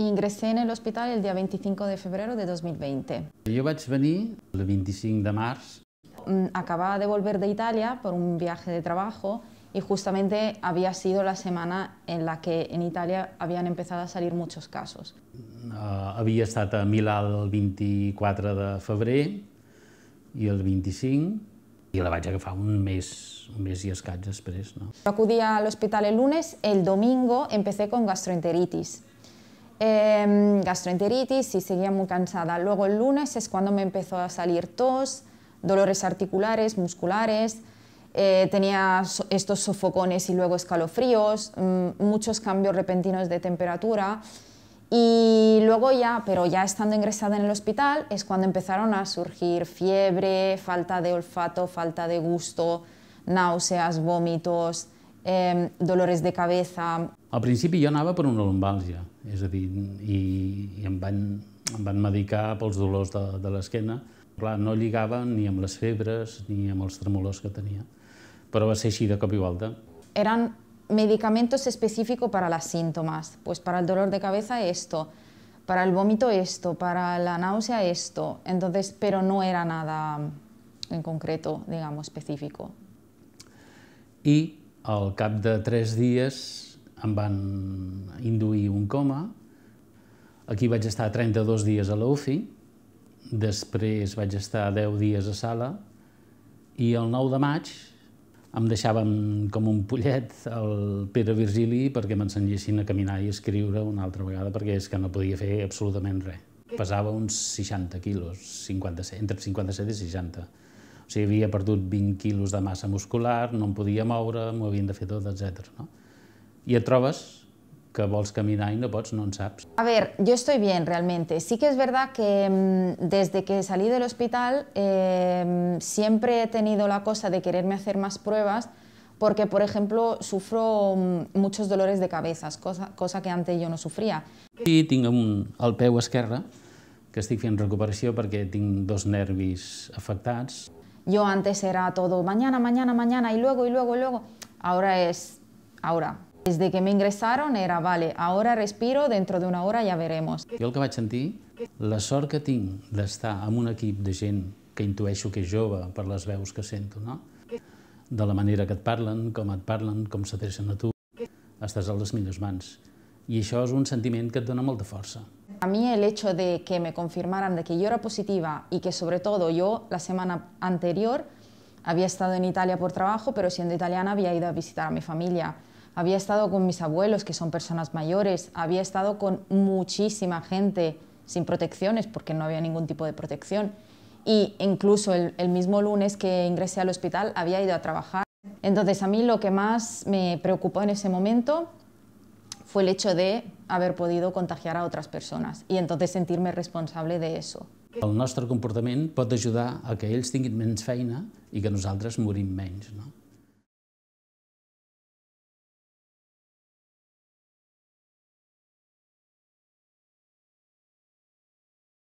Ingressé l'hospital el dia 25 de febrer de 2020. Jo vaig venir el 25 de març. Mm, acabava de volver de per un viatge de treball i justament havia sido la setmana en la que en Itàlia havien empezat a salir molts casos. Uh, havia estat a Milà el 24 de febrer i el 25 i la vaig agafar un mes, un mes i escaig després. No? Acudia a l'hospital el lunes, el domingo empecé con gastroenteritis. Em, gastroenteritis y seguía muy cansada. Luego el lunes es cuando me empezó a salir tos, dolores articulares, musculares, eh, tenía estos sofocones y luego escalofríos, mm, muchos cambios repentinos de temperatura. Y luego ya, pero ya estando ingresada en el hospital, es cuando empezaron a surgir fiebre, falta de olfato, falta de gusto, náuseas, vómitos, em, dolores de cabeza, Al principi jo anava per una lumbàlgia, és a dir, i, i em, van, em van medicar pels dolors de, de l'esquena. Clar, no lligava ni amb les febres ni amb els tremolors que tenia, però va ser així de cop i volta. Eran medicamentos específicos para las síntomas, pues para el dolor de cabeza esto, para el vómito esto, para la náusea esto, entonces, pero no era nada en concreto, digamos, específico. I al cap de tres dies em van induir un coma. Aquí vaig estar 32 dies a l'UFI, després vaig estar 10 dies a sala i el 9 de maig em deixaven com un pollet al Pere Virgili perquè m'ensenyessin a caminar i a escriure una altra vegada perquè és que no podia fer absolutament res. Pesava uns 60 quilos, 57, entre 57 i 60. O sigui, havia perdut 20 quilos de massa muscular, no em podia moure, m'ho havien de fer tot, etc. No? i et trobes que vols caminar i no pots, no en saps. A ver, yo estoy bien realmente. Sí que es verdad que mm, desde que salí del hospital eh, siempre he tenido la cosa de quererme hacer más pruebas porque, por ejemplo, sufro mm, muchos dolores de cabeza, cosa, cosa que antes yo no sufría. Sí, tinc un, el peu esquerre, que estic fent recuperació perquè tinc dos nervis afectats. Yo antes era todo mañana, mañana, mañana, y luego, y luego, y luego. Ahora es ahora, Desde que me ingresaron era, vale, ahora respiro, dentro de una hora ya veremos. Jo el que vaig sentir, la sort que tinc d'estar amb un equip de gent que intueixo que és jove per les veus que sento, no? De la manera que et parlen, com et parlen, com s'adrecen a tu, estàs a les millors mans. I això és un sentiment que et dona molta força. A mi el hecho de que me confirmaran de que jo era positiva i que sobretot jo la semana anterior havia estado en Italia por trabajo, pero siendo italiana había ido a visitar a mi familia. había estado con mis abuelos, que son personas mayores, había estado con muchísima gente sin protecciones, porque no había ningún tipo de protección. Y incluso el, mismo lunes que ingresé al hospital había ido a trabajar. Entonces a mí lo que más me preocupó en ese momento fue el hecho de haber podido contagiar a otras personas y entonces sentirme responsable de eso. El nuestro comportamiento puede ayudar a que ellos tengan menos feina y que nosotros muramos menos.